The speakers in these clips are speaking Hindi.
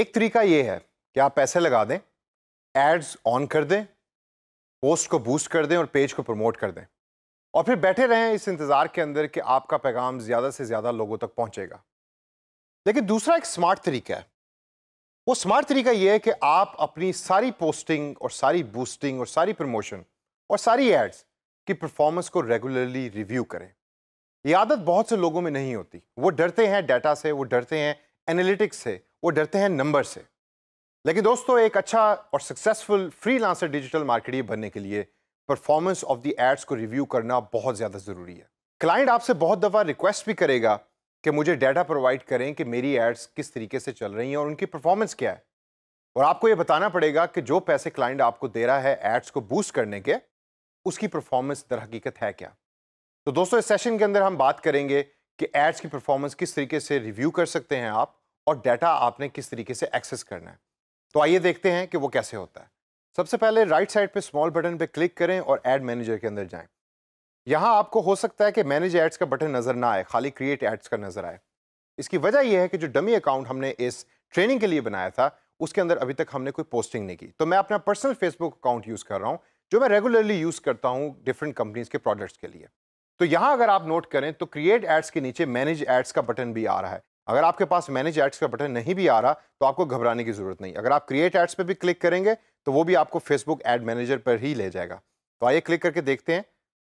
एक तरीका ये है कि आप पैसे लगा दें एड्स ऑन कर दें पोस्ट को बूस्ट कर दें और पेज को प्रमोट कर दें और फिर बैठे रहें इस इंतज़ार के अंदर कि आपका पैगाम ज़्यादा से ज़्यादा लोगों तक पहुँचेगा लेकिन दूसरा एक स्मार्ट तरीका है वो स्मार्ट तरीका ये है कि आप अपनी सारी पोस्टिंग और सारी बूस्टिंग और सारी प्रमोशन और सारी एड्स की परफॉर्मेंस को रेगुलरली रिव्यू करें ये आदत बहुत से लोगों में नहीं होती वो डरते हैं डाटा से वो डरते हैं एनालिटिक्स से वो डरते हैं नंबर से लेकिन दोस्तों एक अच्छा और सक्सेसफुल फ्रीलांसर डिजिटल मार्केटियर बनने के लिए परफॉर्मेंस ऑफ द एड्स को रिव्यू करना बहुत ज़्यादा ज़रूरी है क्लाइंट आपसे बहुत दफ़ा रिक्वेस्ट भी करेगा कि मुझे डाटा प्रोवाइड करें कि मेरी एड्स किस तरीके से चल रही हैं और उनकी परफॉर्मेंस क्या है और आपको ये बताना पड़ेगा कि जो पैसे क्लाइंट आपको दे रहा है एड्स को बूस्ट करने के उसकी परफॉर्मेंस दर हकीकत है क्या तो दोस्तों इस सेशन के अंदर हम बात करेंगे कि एड्स की परफॉर्मेंस किस तरीके से रिव्यू कर सकते हैं आप और डाटा आपने किस तरीके से एक्सेस करना है तो आइए देखते हैं कि वो कैसे होता है सबसे पहले राइट साइड पे स्मॉल बटन पे क्लिक करें और ऐड मैनेजर के अंदर जाएं यहाँ आपको हो सकता है कि मैनेज एड्स का बटन नज़र ना आए खाली क्रिएट एड्स का नज़र आए इसकी वजह यह है कि जो डमी अकाउंट हमने इस ट्रेनिंग के लिए बनाया था उसके अंदर अभी तक हमने कोई पोस्टिंग नहीं की तो मैं अपना पर्सनल फेसबुक अकाउंट यूज़ कर रहा हूँ जो मैं रेगुलरली यूज़ करता हूँ डिफरेंट कंपनीज के प्रोडक्ट्स के लिए तो यहाँ अगर आप नोट करें तो क्रिएट एड्स के नीचे मैनेज एड्स का बटन भी आ रहा है अगर आपके पास मैनेज एड्स का बटन नहीं भी आ रहा तो आपको घबराने की ज़रूरत नहीं अगर आप क्रिएट एड्स पर भी क्लिक करेंगे तो वो भी आपको फेसबुक एड मैनेजर पर ही ले जाएगा तो आइए क्लिक करके देखते हैं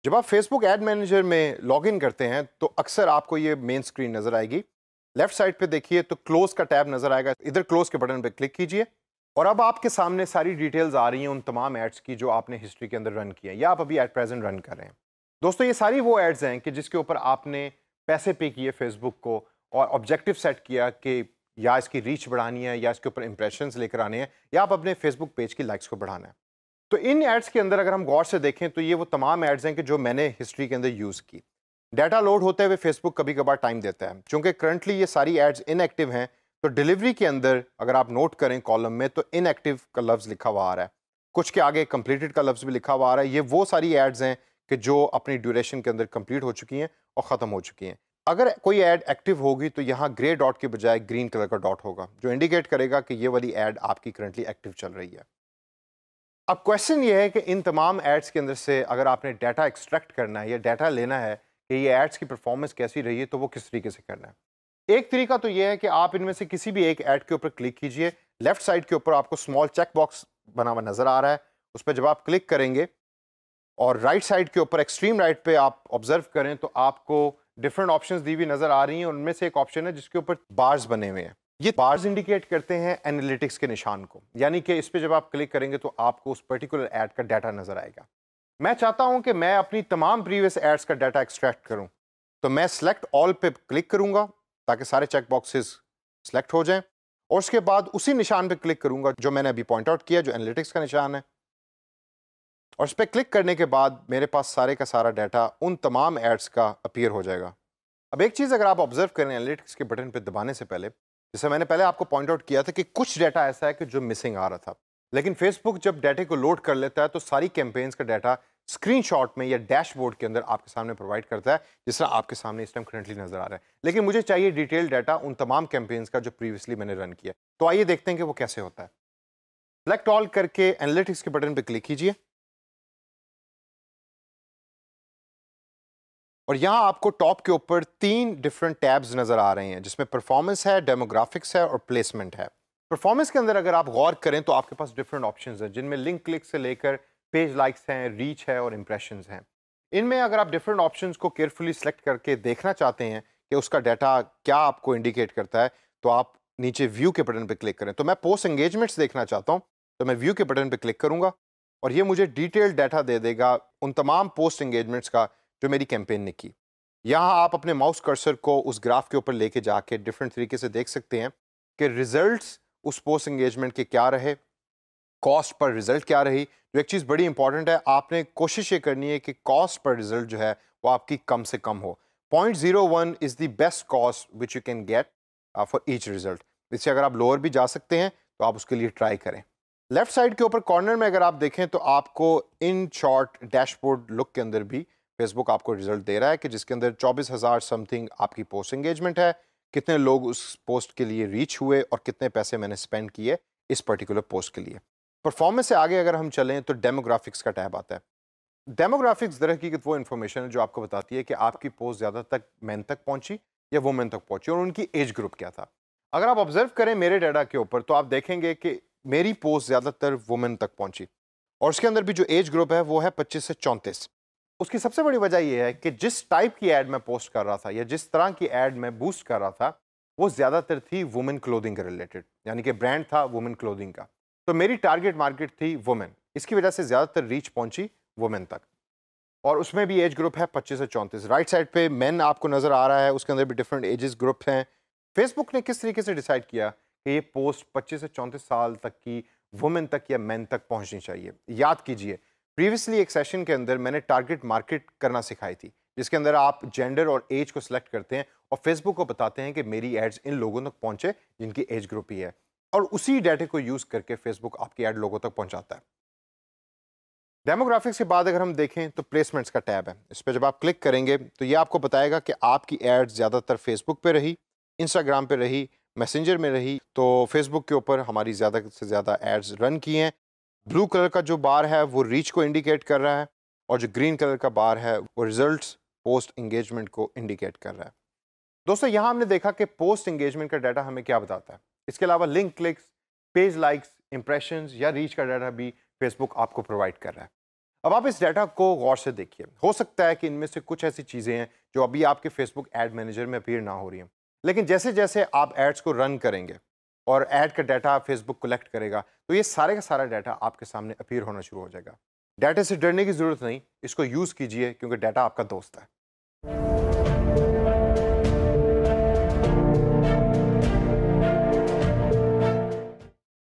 जब आप फेसबुक एड मैनेजर में लॉगिन करते हैं तो अक्सर आपको ये मेन स्क्रीन नज़र आएगी लेफ्ट साइड पे देखिए तो क्लोज का टैब नज़र आएगा इधर क्लोज के बटन पर क्लिक कीजिए और अब आपके सामने सारी डिटेल्स आ रही हैं उन तमाम एड्स की जो आपने हिस्ट्री के अंदर रन किए हैं या आप अभी एट प्रेजेंट रन कर रहे हैं दोस्तों ये सारी वो एड्स हैं कि जिसके ऊपर आपने पैसे पे किए फेसबुक को और ऑब्जेक्टिव सेट किया कि या इसकी रीच बढ़ानी है या इसके ऊपर इंप्रेशन लेकर आने हैं या आप अपने फेसबुक पेज की लाइक्स को बढ़ाना है तो इन एड्स के अंदर अगर हम गौर से देखें तो ये वो तमाम एड्स हैं कि जो मैंने हिस्ट्री के अंदर यूज़ की डाटा लोड होते हुए फेसबुक कभी कभार टाइम देता है चूँकि करंटली ये सारी एड्स इनएक्टिव हैं तो डिलीवरी के अंदर अगर आप नोट करें कॉलम में तो इनएक्टिव का लफ्ज़ लिखा हुआ आ रहा है कुछ के आगे कम्प्लीटेड का लफ्ज़ भी लिखा हुआ आ रहा है ये वो सारी एड्स हैं कि जो अपनी ड्यूरेशन के अंदर कम्प्लीट हो चुकी हैं और ख़त्म हो चुकी हैं अगर कोई ऐड एक्टिव होगी तो यहाँ ग्रे डॉट के बजाय ग्रीन कलर का डॉट होगा जो इंडिकेट करेगा कि ये वाली ऐड आपकी करंटली एक्टिव चल रही है अब क्वेश्चन ये है कि इन तमाम एड्स के अंदर से अगर आपने डाटा एक्सट्रैक्ट करना है या डाटा लेना है कि ये एड्स की परफॉर्मेंस कैसी रही है तो वो किस तरीके से करना है एक तरीका तो ये है कि आप इनमें से किसी भी एक ऐड के ऊपर क्लिक कीजिए लेफ्ट साइड के ऊपर आपको स्मॉल चेक बॉक्स बना हुआ नज़र आ रहा है उस पर जब आप क्लिक करेंगे और राइट right साइड के ऊपर एक्सट्रीम राइट पर आप ऑब्जर्व करें तो आपको डिफरेंट ऑप्शंस दी हुई नज़र आ रही हैं उनमें से एक ऑप्शन है जिसके ऊपर बार्स बने हुए हैं ये बार्स इंडिकेट करते हैं एनालिटिक्स के निशान को यानी कि इस पर जब आप क्लिक करेंगे तो आपको उस पर्टिकुलर एड का डाटा नज़र आएगा मैं चाहता हूं कि मैं अपनी तमाम प्रीवियस एड्स का डाटा एक्सट्रैक्ट करूं तो मैं सेलेक्ट ऑल पे क्लिक करूंगा ताकि सारे चेक बॉक्सेस सेलेक्ट हो जाएं और उसके बाद उसी निशान पे क्लिक करूंगा जो मैंने अभी पॉइंट आउट किया जो एनालिटिक्स का निशान है और इस पर क्लिक करने के बाद मेरे पास सारे का सारा डाटा उन तमाम एड्स का अपीयर हो जाएगा अब एक चीज़ अगर आप ऑब्जर्व करें एनालिटिक्स के बटन पर दबाने से पहले जैसे मैंने पहले आपको पॉइंट आउट किया था कि कुछ डाटा ऐसा है कि जो मिसिंग आ रहा था लेकिन फेसबुक जब डाटे को लोड कर लेता है तो सारी कैंपेन्स का डाटा स्क्रीनशॉट में या डैशबोर्ड के अंदर आपके सामने प्रोवाइड करता है जिस तरह आपके सामने इस टाइम करंटली नजर आ रहा है लेकिन मुझे चाहिए डिटेल डाटा उन तमाम कैंपेन्स का जो प्रीवियसली मैंने रन किया तो आइए देखते हैं कि वो कैसे होता है सेलेक्ट ऑल करके एनालिटिक्स के बटन पर क्लिक कीजिए और यहाँ आपको टॉप के ऊपर तीन डिफरेंट टैब्स नज़र आ रहे हैं जिसमें परफॉर्मेंस है डेमोग्राफिक्स है और प्लेसमेंट है परफॉर्मेंस के अंदर अगर आप गौर करें तो आपके पास डिफरेंट ऑप्शन हैं जिनमें लिंक क्लिक से लेकर पेज लाइक्स हैं रीच है और इम्प्रेशन हैं इनमें अगर आप डिफरेंट ऑप्शन को केयरफुली सेलेक्ट करके देखना चाहते हैं कि उसका डाटा क्या आपको इंडिकेट करता है तो आप नीचे व्यू के बटन पर क्लिक करें तो मैं पोस्ट एंगेजमेंट्स देखना चाहता हूँ तो मैं व्यू के बटन पर क्लिक करूँगा और ये मुझे डिटेल डाटा दे देगा उन तमाम पोस्ट एंगेजमेंट्स का जो मेरी कैंपेन ने की यहाँ आप अपने माउस कर्सर को उस ग्राफ के ऊपर लेके जाके डिफरेंट तरीके से देख सकते हैं कि रिजल्ट्स उस पोस्ट एंगेजमेंट के क्या रहे कॉस्ट पर रिजल्ट क्या रही जो एक चीज़ बड़ी इंपॉर्टेंट है आपने कोशिश ये करनी है कि कॉस्ट पर रिजल्ट जो है वो आपकी कम से कम हो point zero one is the best cost which you can get for each result इससे अगर आप लोअर भी जा सकते हैं तो आप उसके लिए ट्राई करें लेफ्ट साइड के ऊपर कॉर्नर में अगर आप देखें तो आपको इन शॉर्ट डैशबोर्ड लुक के अंदर भी फेसबुक आपको रिजल्ट दे रहा है कि जिसके अंदर चौबीस हज़ार समथिंग आपकी पोस्ट इंगेजमेंट है कितने लोग उस पोस्ट के लिए रीच हुए और कितने पैसे मैंने स्पेंड किए इस पर्टिकुलर पोस्ट के लिए परफॉर्मेंस से आगे अगर हम चलें तो डेमोग्राफिक्स का टैब आता है डेमोग्राफिक्स दर हकीकत वो इन्फॉर्मेशन है जो आपको बताती है कि आपकी पोस्ट ज़्यादा तक मैन तक पहुँची या वुमेन तक पहुँची और उनकी एज ग्रुप क्या था अगर आप ऑब्जर्व करें मेरे डाटा के ऊपर तो आप देखेंगे कि मेरी पोस्ट ज़्यादातर वुमेन तक पहुँची और उसके अंदर भी जो एज ग्रुप है वो है पच्चीस से चौंतीस उसकी सबसे बड़ी वजह यह है कि जिस टाइप की एड मैं पोस्ट कर रहा था या जिस तरह की एड मैं बूस्ट कर रहा था वो ज़्यादातर थी वुमेन क्लोदिंग के रिलेटेड यानी कि ब्रांड था वुमेन क्लोदिंग का तो मेरी टारगेट मार्केट थी वुमेन इसकी वजह से ज़्यादातर रीच पहुंची वुमेन तक और उसमें भी एज ग्रुप है पच्चीस से चौंतीस राइट साइड पे मैन आपको नज़र आ रहा है उसके अंदर भी डिफरेंट एजेस ग्रुप हैं फेसबुक ने किस तरीके से डिसाइड किया कि ये पोस्ट पच्चीस से चौंतीस साल तक की वुमेन तक या मैन तक पहुँचनी चाहिए याद कीजिए प्रीवियसली एक सेशन के अंदर मैंने टारगेट मार्केट करना सिखाई थी जिसके अंदर आप जेंडर और एज को सिलेक्ट करते हैं और फेसबुक को बताते हैं कि मेरी एड्स इन लोगों तक पहुंचे जिनकी एज ग्रुप ही है और उसी डाटे को यूज़ करके फेसबुक आपकी एड लोगों तक पहुंचाता है डेमोग्राफिक्स के बाद अगर हम देखें तो प्लेसमेंट्स का टैब है इस पर जब आप क्लिक करेंगे तो ये आपको बताएगा कि आपकी एड्स ज़्यादातर फेसबुक पर रही इंस्टाग्राम पर रही मैसेंजर में रही तो फेसबुक के ऊपर हमारी ज़्यादा से ज़्यादा एड्स रन की हैं ब्लू कलर का जो बार है वो रीच को इंडिकेट कर रहा है और जो ग्रीन कलर का बार है वो रिजल्ट्स पोस्ट इंगेजमेंट को इंडिकेट कर रहा है दोस्तों यहाँ हमने देखा कि पोस्ट इंगेजमेंट का डाटा हमें क्या बताता है इसके अलावा link clicks page likes impression या रीच का डाटा भी फेसबुक आपको प्रोवाइड कर रहा है अब आप इस डाटा को गौर से देखिए हो सकता है कि इनमें से कुछ ऐसी चीज़ें हैं जो अभी आपके फेसबुक एड मैनेजर में अपीयर ना हो रही हैं लेकिन जैसे जैसे आप एड्स को रन करेंगे और ऐड का डाटा फेसबुक कलेक्ट करेगा तो ये सारे का सारा डाटा आपके सामने अपीयर होना शुरू हो जाएगा डाटा से डरने की ज़रूरत नहीं इसको यूज़ कीजिए क्योंकि डाटा आपका दोस्त है